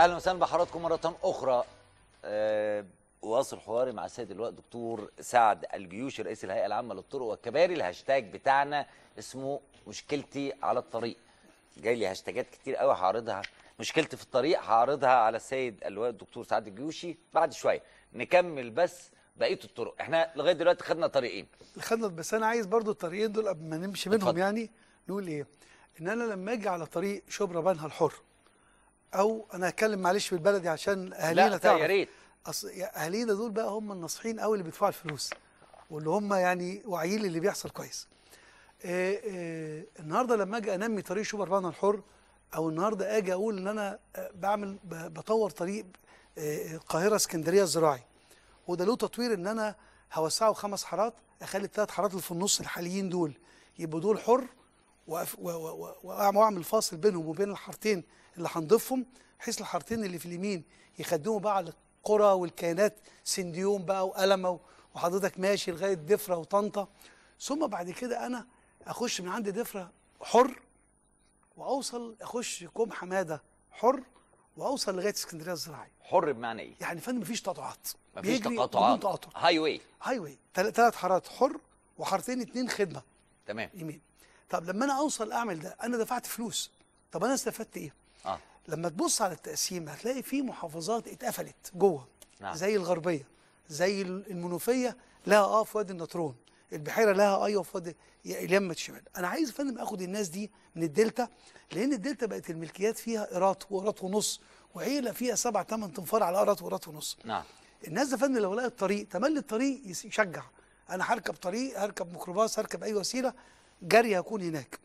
اهلا وسهلا بحضراتكم مره اخرى آه، واصل حواري مع السيد اللواء دكتور سعد الجيوش رئيس الهيئه العامه للطرق والكباري الهاشتاج بتاعنا اسمه مشكلتي على الطريق جاي لي هاشتاجات كتير قوي هعرضها مشكلتي في الطريق هعرضها على السيد اللواء الدكتور سعد الجيوشي بعد شويه نكمل بس بقيه الطرق احنا لغايه دلوقتي خدنا طريقين خدنا بس انا عايز برضو الطريقين دول قبل ما نمشي منهم يعني نقول ايه ان انا لما اجي على طريق شبرا بنها الحر او انا هتكلم معلش بالبلدي عشان اهالينا تعرف لا يا ريت اصل اهالينا دول بقى هم الناصحين قوي اللي بيدفعوا الفلوس واللي هم يعني واعيين للي بيحصل كويس إيه إيه النهارده لما اجي انمي طريق شوبر بانا الحر او النهارده اجي اقول ان انا آه، بعمل بطور طريق آه، آه، القاهره اسكندريه الزراعي وده له تطوير ان انا هوسعه خمس حارات اخلي الثلاث حارات اللي في النص الحاليين دول يبقوا دول حر واعمل فاصل بينهم وبين الحارتين اللي هنضيفهم بحيث الحارتين اللي في اليمين يخدموا بقى على القرى والكيانات سنديوم بقى وقلمه وحضرتك ماشي لغايه دفره وطنطا ثم بعد كده انا اخش من عند دفره حر واوصل اخش كوم حماده حر واوصل لغايه اسكندريه الزراعيه حر بمعنى ايه يعني فن مفيش تقاطعات مفيش تقاطعات هاي واي هاي واي ثلاث حارات حر وحارتين اتنين خدمه تمام يمين طب لما انا اوصل اعمل ده انا دفعت فلوس طب انا استفدت ايه آه. لما تبص على التقسيم هتلاقي في محافظات اتقفلت جوه نعم. زي الغربيه زي المنوفيه لها اه في وادي النطرون البحيره لها ايوه في وادي اليمة الشمال انا عايز يا فندم اخد الناس دي من الدلتا لان الدلتا بقت الملكيات فيها ايراد وايراد ونص وعيله فيها سبع ثمان تنفار على ايراد وايراد ونص نعم الناس ده فندم لو لقى الطريق تملي الطريق يشجع انا هركب طريق هركب ميكروباص هركب اي وسيله جري هكون هناك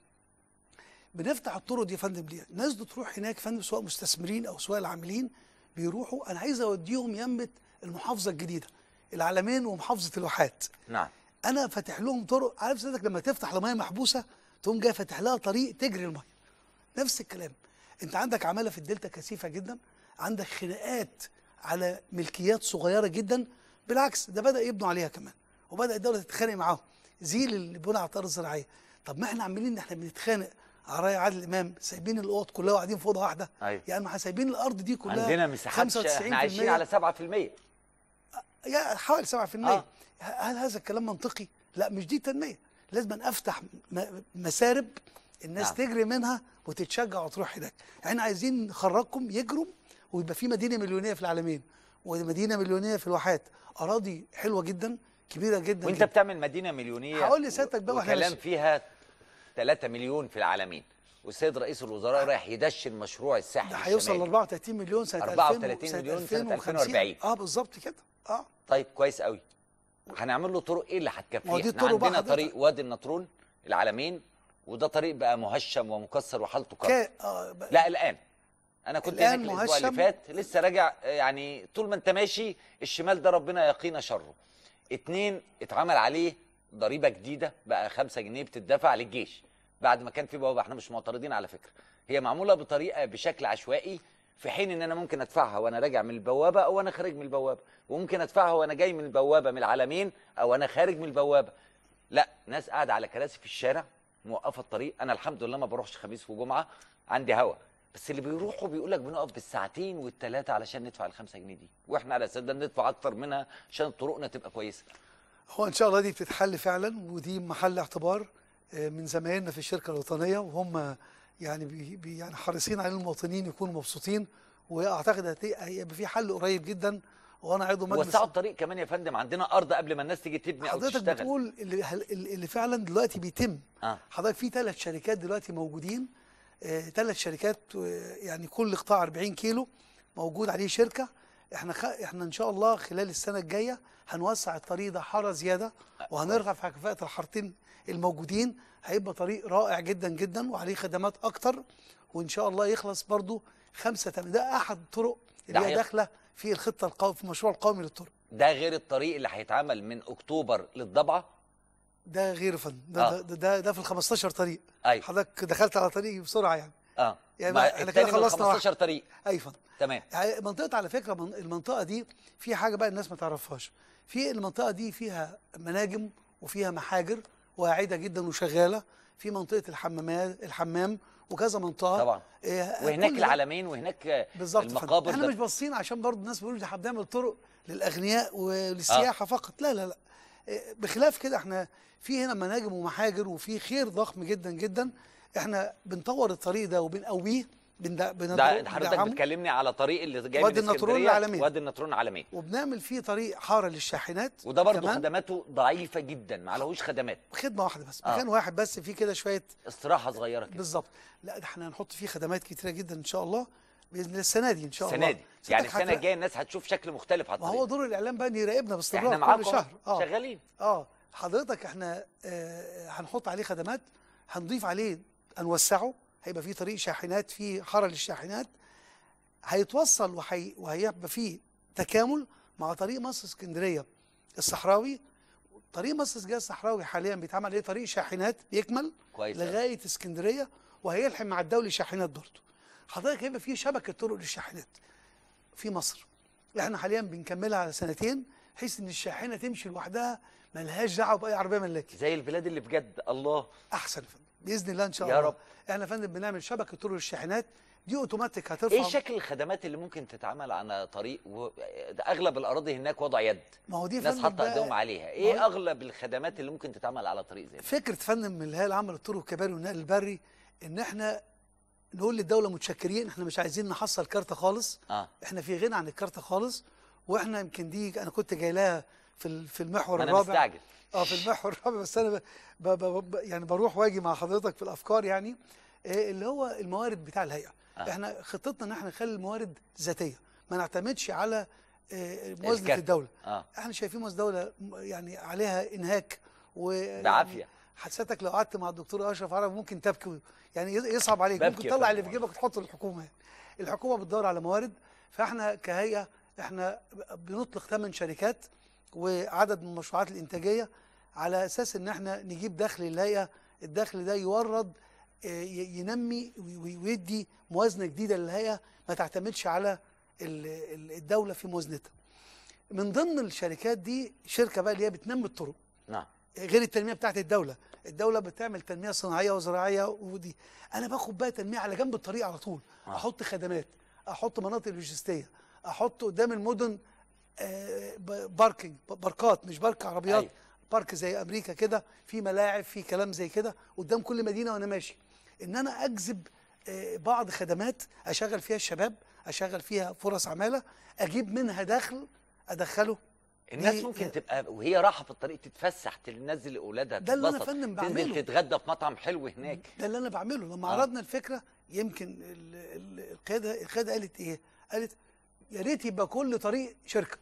بنفتح الطرق دي يا فندم ليه دي بتروح هناك فندم سواء مستثمرين او سواء العاملين بيروحوا انا عايز اوديهم يمه المحافظه الجديده العلمين ومحافظه الواحات نعم انا فاتح لهم طرق عارف سيادتك لما تفتح لميه محبوسه تقوم جاي فاتح لها طريق تجري الميه نفس الكلام انت عندك عماله في الدلتا كثيفه جدا عندك خناقات على ملكيات صغيره جدا بالعكس ده بدا يبنوا عليها كمان وبدا الدوله تتخانق معاهم زيل اللي بنى على الطيارة الزراعية طب ما احنا عاملين ان احنا بنتخانق على راي عادل امام سايبين الاوض كلها وقاعدين في اوضه واحده أيوة. يعني ما سايبين الارض دي كلها عندنا مساحات احنا عايشين على 7% آه، يا حوالي 7% آه. هل هذا الكلام منطقي؟ لا مش دي تنميه لازم أن افتح مسارب الناس نعم. تجري منها وتتشجع وتروح هناك احنا يعني عايزين نخرجكم يجروا ويبقى في مدينه مليونيه في العالمين ومدينه مليونيه في الواحات اراضي حلوه جدا كبيره جدا وانت جداً. بتعمل مدينه مليونيه هقول لسيادتك بقى واحنا كلام فيها 3 مليون في العالمين والسيد رئيس الوزراء رايح يدشن مشروع الساحل ده هيوصل ل 34 مليون سنه 34 مليون سنه 2040 اه بالظبط كده اه طيب كويس قوي هنعمل له طرق ايه اللي هتكفيه احنا عندنا طريق وادي النطرون العالمين وده طريق بقى مهشم ومكسر وحالته كارثه آه لا الان انا كنت هناك الاسبوع اللي فات لسه راجع يعني طول ما انت ماشي الشمال ده ربنا يقينا شره اتنين اتعمل عليه ضريبه جديده بقى 5 جنيه بتدفع للجيش بعد ما كان في بوابه احنا مش معترضين على فكره هي معموله بطريقه بشكل عشوائي في حين ان انا ممكن ادفعها وانا راجع من البوابه او انا خارج من البوابه وممكن ادفعها وانا جاي من البوابه من العالمين او انا خارج من البوابه لا ناس قاعده على كراسي في الشارع موقفه الطريق انا الحمد لله ما بروحش خميس وجمعه عندي هوا بس اللي بيروحوا بيقول لك بنقف بالساعتين والثلاثه علشان ندفع الخمسة جنيه دي واحنا على اساس ده بندفع اكتر منها عشان طرقنا تبقى كويسه هو ان شاء الله دي بتتحل فعلا ودي محل اعتبار آه، من زمايلنا في الشركه الوطنيه وهم يعني بي يعني حريصين على المواطنين يكونوا مبسوطين واعتقد هيبقى في حل قريب جدا وانا عضو مجلس وسعوا الطريق كمان يا فندم عندنا ارض قبل ما الناس تيجي تبني او تشتغل حضرتك بتقول اللي, اللي فعلا دلوقتي بيتم آه. حضرتك في ثلاث شركات دلوقتي موجودين ثلاث آه، شركات يعني كل قطاع 40 كيلو موجود عليه شركه احنا خ... احنا ان شاء الله خلال السنه الجايه هنوسع الطريق ده حاره زياده وهنرفع كفاءه الحارتين الموجودين هيبقى طريق رائع جدا جدا وعليه خدمات اكتر وان شاء الله يخلص برضو خمسة تم... ده احد الطرق اللي هي داخله في الخطه القو... في المشروع القومي للطرق ده غير الطريق اللي هيتعمل من اكتوبر للضبعه ده غير فن ده, آه. ده ده ده في ال 15 طريق ايوه حضرتك دخلت على طريق بسرعه يعني اه يعني احنا كده خلصنا 15 طريق ايوه تمام يعني منطقه على فكره من المنطقه دي في حاجه بقى الناس ما تعرفهاش في المنطقه دي فيها مناجم وفيها محاجر واعده جدا وشغاله في منطقه الحمامات الحمام وكذا منطقه طبعا إيه وهناك العلمين وهناك بالظبط المقابر احنا مش باصين عشان برضه الناس بيقولوا دي هنعمل طرق للاغنياء وللسياحه آه. فقط لا لا لا بخلاف كده احنا في هنا مناجم ومحاجر وفي خير ضخم جدا جدا احنا بنطور الطريق ده وبنقويه ده حضرتك بتكلمني على طريق اللي جاي وادي النطرون العالميه وادي النطرون العالميه وبنعمل فيه طريق حاره للشاحنات وده برضه خدماته ضعيفه جدا ما لهوش خدمات خدمه واحده بس آه. مكان واحد بس فيه كده شويه استراحه صغيره كده بالظبط لا ده احنا هنحط فيه خدمات كتيره جدا ان شاء الله باذن الله السنه دي ان شاء السنة الله السنه دي يعني السنه الجايه الناس هتشوف شكل مختلف على ما هو دور الاعلام بقى ان يراقبنا باستمرار احنا معاكم كل شهر آه. شغالين اه حضرتك احنا آه هنحط عليه خدمات هنضيف عليه هنوسعه هيبقى فيه طريق شاحنات فيه حاره للشاحنات هيتوصل وهي وهيبقى فيه تكامل مع طريق مصر اسكندريه الصحراوي طريق مصر اسكندريه الصحراوي حاليا بيتعمل عليه طريق شاحنات بيكمل كويس لغايه اسكندريه وهيلحم مع الدولي شاحنات برضه حضرتك هيبقى فيه شبكه طرق للشاحنات في مصر احنا حاليا بنكملها على سنتين بحيث ان الشاحنه تمشي لوحدها ملهاش دعوه باي عربيه ملاكي زي البلاد اللي بجد الله احسن فن. باذن الله ان شاء يا الله رب. احنا يا فندم بنعمل شبكه طرق الشاحنات دي اوتوماتيك هترفع ايه شكل الخدمات اللي ممكن تتعمل على طريق و... اغلب الاراضي هناك وضع يد ما هو دي الناس حاطه ايديهم عليها ايه هو... اغلب الخدمات اللي ممكن تتعمل على طريق زي فكره فندم اللي هي العمل الطرق والكباري والنقل البري ان احنا نقول للدوله متشكرين احنا مش عايزين نحصل كارته خالص آه. احنا في غنى عن الكارته خالص واحنا يمكن دي انا كنت جاي لها في في المحور أنا الرابع انا مستعجل اه في المحور الرابع بس انا ب ب ب يعني بروح واجي مع حضرتك في الافكار يعني إيه اللي هو الموارد بتاع الهيئه آه. احنا خطتنا ان احنا نخلي الموارد ذاتيه ما نعتمدش على إيه موازنه الدوله آه. احنا شايفين موازنه الدوله يعني عليها انهاك و بعافيه حسيتك لو قعدت مع الدكتور اشرف عرب ممكن تبكي يعني يصعب عليك ممكن تطلع اللي في جيبك وتحطه للحكومه الحكومه بتدور على موارد فاحنا كهيئه احنا بنطلق ثمان شركات وعدد من المشروعات الانتاجيه على اساس ان احنا نجيب دخل للهيئه الدخل ده يورد آه، ينمي ويدي موازنه جديده للهيئه ما تعتمدش على الدوله في موازنتها من ضمن الشركات دي شركه بقى اللي هي بتنمي الطرق نعم غير التنميه بتاعت الدوله الدوله بتعمل تنميه صناعيه وزراعيه ودي انا باخد بقى تنميه على جنب الطريق على طول آه. احط خدمات احط مناطق لوجستيه احط قدام المدن آه، باركينج باركات مش بارك عربيات أيوة. بارك زي امريكا كده في ملاعب في كلام زي كده قدام كل مدينه وانا ماشي ان انا اجذب آه، بعض خدمات اشغل فيها الشباب اشغل فيها فرص عماله اجيب منها دخل ادخله الناس ممكن تبقى وهي راحه في الطريق تتفسح تنزل اولادها ده اللي انا فندم بعمله تنزل تتغدى في مطعم حلو هناك ده اللي انا بعمله لما آه. عرضنا الفكره يمكن القياده القياده قالت ايه؟ قالت يا ريت يبقى كل طريق شركه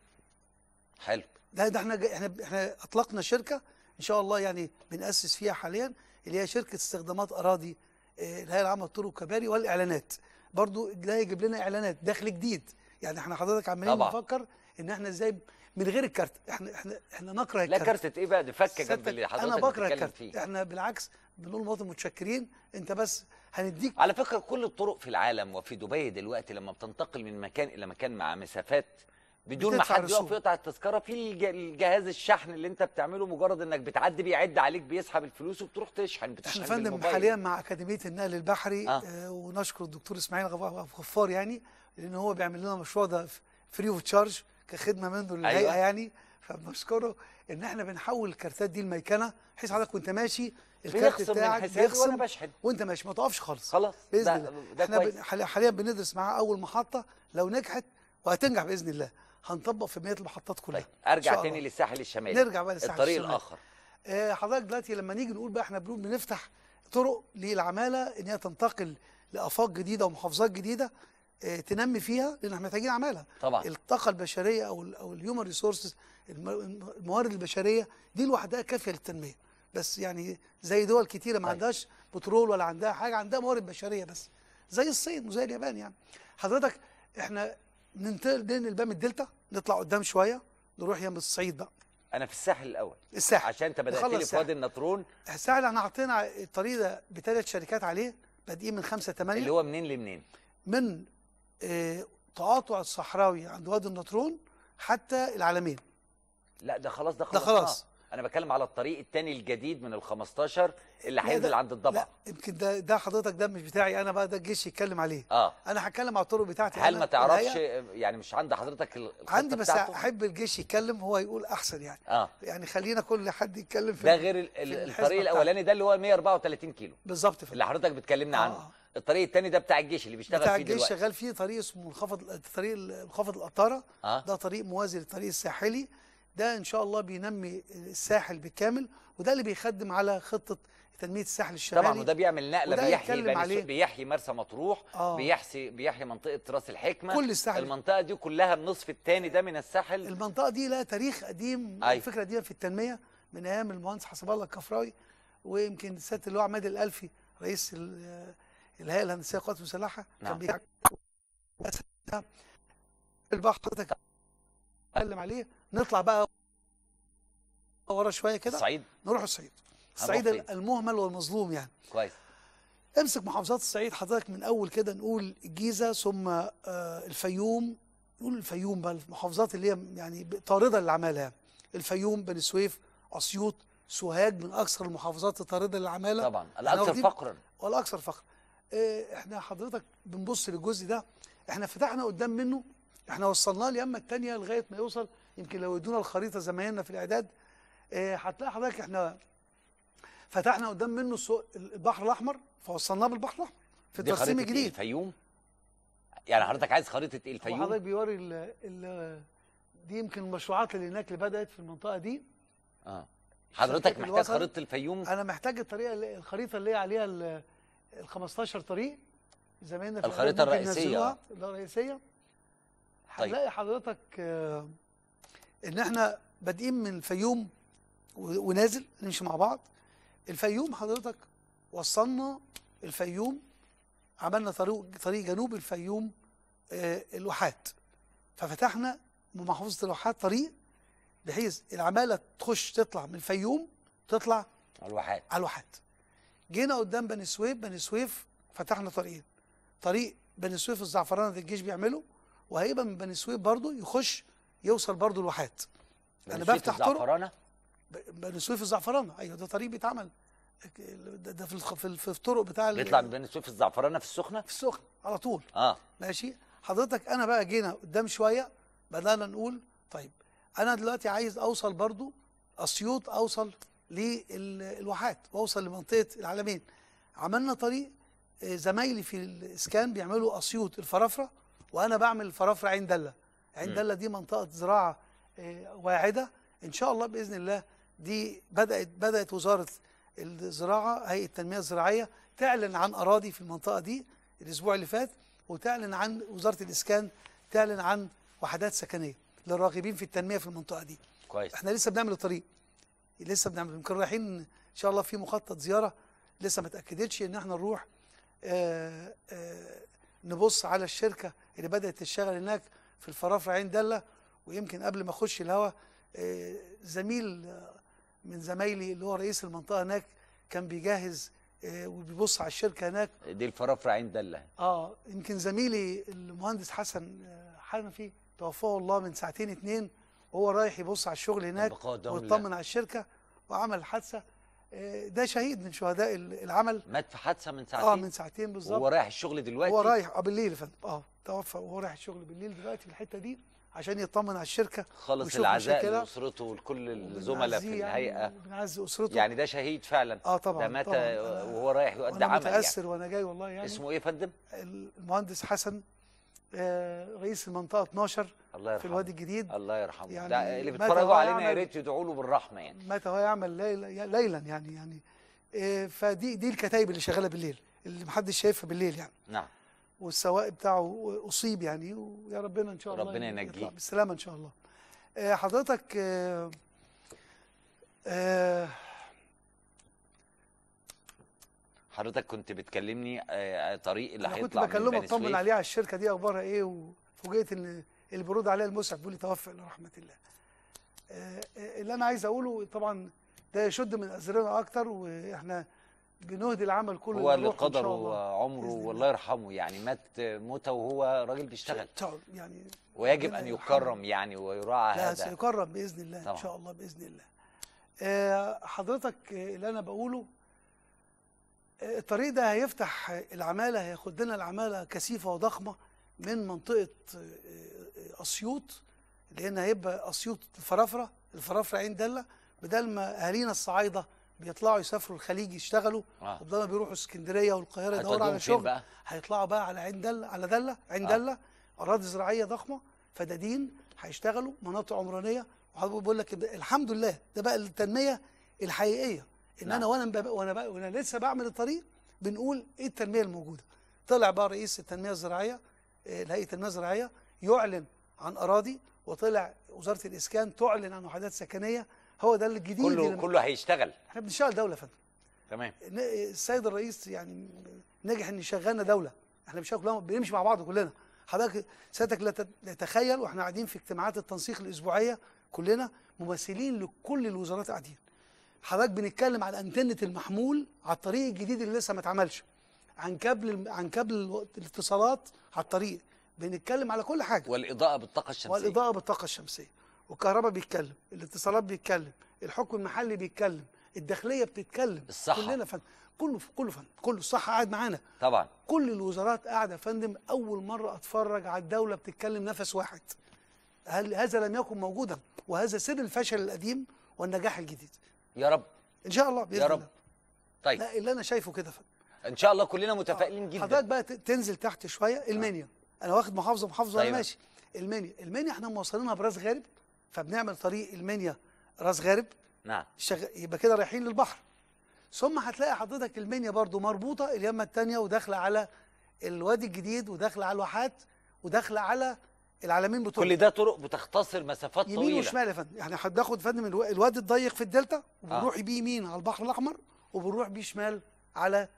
حلو ده ده احنا احنا احنا اطلقنا شركه ان شاء الله يعني بنأسس فيها حاليا اللي هي شركه استخدامات اراضي آه، الهيئه العامه للطرق والكباري والاعلانات برضو ده هيجيب لنا اعلانات دخل جديد يعني احنا حضرتك عمالين نفكر ان احنا ازاي من غير الكارت احنا احنا احنا نكره الكارت لا كارتة ايه بقى نفك جنب اللي حضرتك انا بكره الكارت فيه. احنا بالعكس بنقول للمواطن متشكرين انت بس هنديك على فكره كل الطرق في العالم وفي دبي دلوقتي لما بتنتقل من مكان الى مكان مع مسافات بدون ما حد يقف يقطع التذكره في الجهاز الشحن اللي انت بتعمله مجرد انك بتعدي بيعد عليك بيسحب الفلوس وبتروح تشحن بتشحن احنا فندم حاليا مع اكاديميه النقل البحري آه. آه ونشكر الدكتور اسماعيل غفار يعني لان هو بيعمل لنا المشروع ده فري اوف تشارج كخدمه منه للهيئه أيوة. يعني فبنشكره ان احنا بنحول الكارتات دي لميكنه بحيث حضرتك وانت ماشي الكارت بتاعك بيخصم وانا بشحن وانت ماشي ما تقفش خالص خلاص باذن الله احنا كويس. حاليا بندرس معاه اول محطه لو نجحت وهتنجح باذن الله هنطبق في بقيه المحطات كلها طيب ارجع تاني للساحل الشمالي نرجع بقى للساحل الطريق الشمالي. الاخر آه حضرتك دلوقتي لما نيجي نقول بقى احنا بنقول بنفتح طرق للعماله ان هي تنتقل لافاق جديده ومحافظات جديده آه، تنمي فيها لان احنا محتاجين عماله طبعا الطاقه البشريه او او الهيومن ريسورسز الموارد البشريه دي لوحدها كافيه للتنميه بس يعني زي دول كتيره ما طيب. عندهاش بترول ولا عندها حاجه عندها موارد بشريه بس زي الصين وزي اليابان يعني حضرتك احنا ننتقل ننقل من الدلتا نطلع قدام شويه نروح يم الصعيد بقى انا في الساحل الاول الساحل عشان انت بدات لي في وادي النطرون الساحل احنا اعطينا الطريق ده بثلاث شركات عليه بادئين من 5 8 اللي هو منين لمنين من تقاطع الصحراوي عند وادي النطرون حتى العالمين لا ده خلاص ده خلاص ده خلاص آه. انا بتكلم على الطريق الثاني الجديد من ال 15 اللي هينزل عند الضبع لا يمكن ده ده حضرتك ده مش بتاعي انا بقى ده الجيش يتكلم عليه اه انا هتكلم على الطرق بتاعتي هل ما تعرفش يعني مش عند حضرتك عندي بس احب الجيش يتكلم هو يقول احسن يعني اه يعني خلينا كل حد يتكلم في ده غير في الطريق الاولاني ده اللي هو 134 كيلو بالظبط اللي حضرتك بتكلمنا آه. عنه الطريق الثاني ده بتاع الجيش اللي بيشتغل فيه دلوقتي بتاع الجيش شغال فيه طريق اسمه منخفض طريق منخفض القطاره آه؟ ده طريق موازي للطريق الساحلي ده إن شاء الله بينمي الساحل بالكامل وده اللي بيخدم على خطة تنميه الساحل الشمالي طبعا وده بيعمل نقله بيحيي بيحيي مرسى مطروح آه. بيحيي بيحيي منطقه راس الحكمه كل الساحل المنطقه دي كلها النصف الثاني ده من الساحل المنطقه دي لها تاريخ قديم أيوة. الفكره دي في التنميه من ايام المهندس حسب الله الكفراوي ويمكن سياده اللواء عماد الالفي رئيس الهيئه الهندسيه للقوات المسلحه نعم. كان بيتكلم عليه نطلع بقى ورا شويه كده الصعيد نروح الصعيد الصعيد المهمل والمظلوم يعني كويس امسك محافظات الصعيد حضرتك من اول كده نقول الجيزه ثم آه، الفيوم نقول الفيوم بقى المحافظات اللي هي يعني طارده للعماله يعني. الفيوم بني سويف اسيوط سوهاج من اكثر المحافظات طارده للعماله طبعا يعني الاكثر فقرا والاكثر فقرا آه، احنا حضرتك بنبص للجزء ده احنا فتحنا قدام منه احنا وصلناه اليمه الثانيه لغايه ما يوصل يمكن لو يدونا الخريطه زمايلنا في الاعداد آه، هتلاقي إيه حضرتك احنا فتحنا قدام منه البحر الاحمر فوصلناه بالبحر الاحمر في الترسيم الجديد الفيوم يعني حضرتك عايز خريطه ايه الفيوم حضرتك بيوري ال الـ دي يمكن المشروعات اللي هناك اللي بدات في المنطقه دي اه حضرتك محتاج خريطه الفيوم انا محتاج الطريقه اللي الخريطه اللي هي عليها ال 15 طريق زمايلنا في الخريطه الرئيسيه الرئيسيه طيب. هتلاقي حضرتك آه ان احنا بادئين من الفيوم ونازل نمشي مع بعض الفيوم حضرتك وصلنا الفيوم عملنا طريق طريق جنوب الفيوم آه، الواحات ففتحنا من محافظه الواحات طريق بحيث العماله تخش تطلع من الفيوم تطلع على الواحات على الواحات جينا قدام بني سويف بني سويف فتحنا طريقين طريق بني سويف الزعفرانه اللي الجيش بيعمله وهيبقى من بني سويف برضه يخش يوصل برضه الواحات انا بفتح طرق بني سويف الزعفرانه ايوه ده طريق بيتعمل ده, ده في في, في الطرق بتاع بيطلع من بني سويف الزعفرانه في السخنه في السخنه على طول اه ماشي حضرتك انا بقى جينا قدام شويه بدانا نقول طيب انا دلوقتي عايز اوصل برضو اسيوط اوصل للواحات واوصل لمنطقه العالمين عملنا طريق آه، زمايلي في الاسكان بيعملوا اسيوط الفرافره وانا بعمل الفرافره عين دله عند الله دي منطقه زراعه آه، واعده ان شاء الله باذن الله دي بدات بدات وزاره الزراعه هيئه التنميه الزراعيه تعلن عن اراضي في المنطقه دي الاسبوع اللي فات وتعلن عن وزاره الاسكان تعلن عن وحدات سكنيه للراغبين في التنميه في المنطقه دي كويس احنا لسه بنعمل الطريق لسه بنعمل يمكن رايحين ان شاء الله في مخطط زياره لسه ما اتاكدتش ان احنا نروح آآ آه، آآ آه، نبص على الشركه اللي بدات تشتغل هناك في الفرافر عين دله ويمكن قبل ما اخش الهوا آه، زميل آه، من زمايلي اللي هو رئيس المنطقه هناك كان بيجهز آه، وبيبص على الشركه هناك دي الفرافره عين دله اه يمكن زميلي المهندس حسن حنفي توفاه الله من ساعتين اتنين وهو رايح يبص على الشغل هناك ويطمن على الشركه وعمل حادثه ده شهيد من شهداء العمل مات في حادثه من ساعتين اه من ساعتين بالظبط وهو رايح الشغل دلوقتي هو رايح اه بالليل يا فندم اه توفى وهو رايح الشغل بالليل دلوقتي في الحته دي عشان يطمن على الشركه خلص العزاء لاسرته ولكل الزملاء في يعني، الهيئه بنعزي اسرته يعني ده شهيد فعلا اه طبعا ده مات وهو رايح يؤدي عمل يعني؟ متاثر يعني. وانا جاي والله يعني اسمه ايه يا فندم؟ المهندس حسن آه، رئيس المنطقه 12 الله يرحمه. في الوادي الجديد الله يرحمه يعني ده اللي بيتفرجوا علينا يا ريت يدعوا له بالرحمه يعني متى هو يعمل ليلا, ليلا يعني يعني آه، فدي دي الكتايب اللي شغاله بالليل اللي محدش شايفها بالليل يعني نعم والسواق بتاعه اصيب يعني ويا ربنا ان شاء الله ربنا ينجيه بالسلامه ان شاء الله آه، حضرتك آه آه حضرتك كنت بتكلمني آه، آه، طريق اللي هيطلع كنت بكلمه اطمن عليها على الشركه دي اخبارها ايه وفوجئت ان البرود عليها المسعف بيقول لي توفق رحمه الله آه، اللي انا عايز اقوله طبعا ده يشد من ازرنا اكتر واحنا بنهدي العمل كله هو اللي قدره وعمره والله يرحمه يعني مات موته وهو راجل بيشتغل يعني ويجب ان يكرم يعني ويراعى هذا لا سيكرم باذن الله طبعا. ان شاء الله باذن الله حضرتك اللي انا بقوله الطريق ده هيفتح العماله هياخد لنا العماله كثيفه وضخمه من منطقه آه، آه، اسيوط لان هيبقى اسيوط الفرافره الفرافره عين دله بدل ما اهالينا الصعايده بيطلعوا يسافروا الخليج يشتغلوا آه. وبدل ما بيروحوا اسكندريه والقاهره يدوروا على شغل بقى؟ هيطلعوا بقى على عين دله على دله عين آه. دله اراضي زراعيه ضخمه فدادين هيشتغلوا مناطق عمرانيه وحضرتك بقول لك الحمد لله ده بقى التنميه الحقيقيه ان انا نعم. وانا بب... وانا, ب... وأنا لسه بعمل الطريق بنقول ايه التنميه الموجوده طلع بقى رئيس التنميه الزراعيه الهيئه آه، التنميه الزراعيه يعلن عن اراضي وطلع وزاره الاسكان تعلن عن وحدات سكنيه هو ده الجديد كله لما... كله هيشتغل احنا بنشتغل دوله فندم تمام السيد الرئيس يعني نجح ان يشغلنا دوله احنا مش بنمشي مع بعض كلنا حضرتك سيادتك لا تتخيل واحنا قاعدين في اجتماعات التنسيق الاسبوعيه كلنا ممثلين لكل الوزارات قاعدين حضرتك بنتكلم على انتنه المحمول على الطريق الجديد اللي لسه ما اتعملش عن كابل عن كابل الاتصالات على الطريق بنتكلم على كل حاجه والاضاءه بالطاقه الشمسيه والاضاءه بالطاقه الشمسيه والكهرباء بيتكلم الاتصالات بيتكلم الحكم المحلي بيتكلم الداخليه بتتكلم الصحه كلنا فن كله كله فن كله الصحه قاعد معانا طبعا كل الوزارات قاعده يا فندم اول مره اتفرج على الدوله بتتكلم نفس واحد هل هذا لم يكن موجودا وهذا سر الفشل القديم والنجاح الجديد يا رب ان شاء الله بإذن يا رب الله. طيب لا اللي انا شايفه كده ف... ان شاء الله كلنا متفائلين آه، جدا حضرتك بقى تنزل تحت شويه آه. المنيا انا واخد محافظه محافظه طيب. ماشي المنيا المنيا احنا موصلينها براس غارب فبنعمل طريق المنيا راس غارب نعم شغ... يبقى كده رايحين للبحر ثم هتلاقي حضرتك المنيا برضو مربوطه اليمه الثانيه وداخله على الوادي الجديد وداخله على الواحات وداخله على العالمين بتروح كل ده طرق بتختصر مسافات يمين طويله يمين وشمال يا فندم يعني بناخد فندم الواد الضيق في الدلتا آه. وبنروح آه. بيه يمين على البحر الاحمر وبنروح بيه شمال على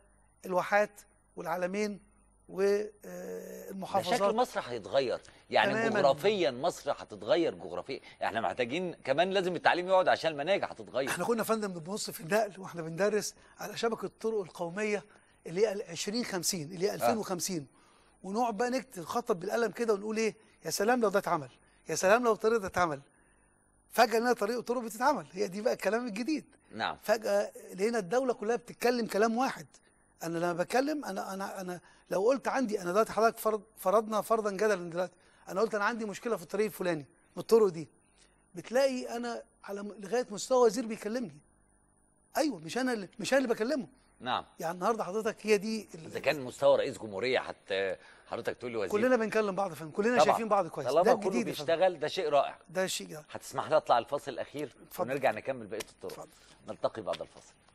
الواحات والعالمين والمحافظات آه، شكل مصر هيتغير يعني جغرافيا مصر هتتغير جغرافيا احنا محتاجين كمان لازم التعليم يقعد عشان المناهج هتتغير احنا كنا فندم بنبص في النقل واحنا بندرس على شبكه الطرق القوميه اللي هي 2050 اللي هي 2050 آه. ونقعد بقى نكتب خطط بالقلم كده ونقول ايه يا سلام لو ده اتعمل يا سلام لو الطريقه ده اتعمل فجاه لقينا طريق وطرق بتتعمل هي دي بقى الكلام الجديد نعم فجاه لقينا الدوله كلها بتتكلم كلام واحد انا لما بكلم انا انا انا لو قلت عندي انا دلوقتي حضرتك فرض فرضنا فرضا جدلا دلوقتي انا قلت انا عندي مشكله في الطريق الفلاني من الطرق دي بتلاقي انا على لغايه مستوى وزير بيكلمني ايوه مش انا اللي مش انا اللي بكلمه نعم يعني النهارده حضرتك هي دي اذا كان مستوى رئيس جمهوريه حتى حضرتك تقول لي وزير كلنا بنكلم بعض فاهم كلنا طبعا. شايفين بعض كويس طالما كله بيشتغل ده شيء رائع ده شيء جدا هتسمح لي اطلع الفاصل الاخير ونرجع نكمل بقيه الطرق اتفضل. نلتقي بعد الفاصل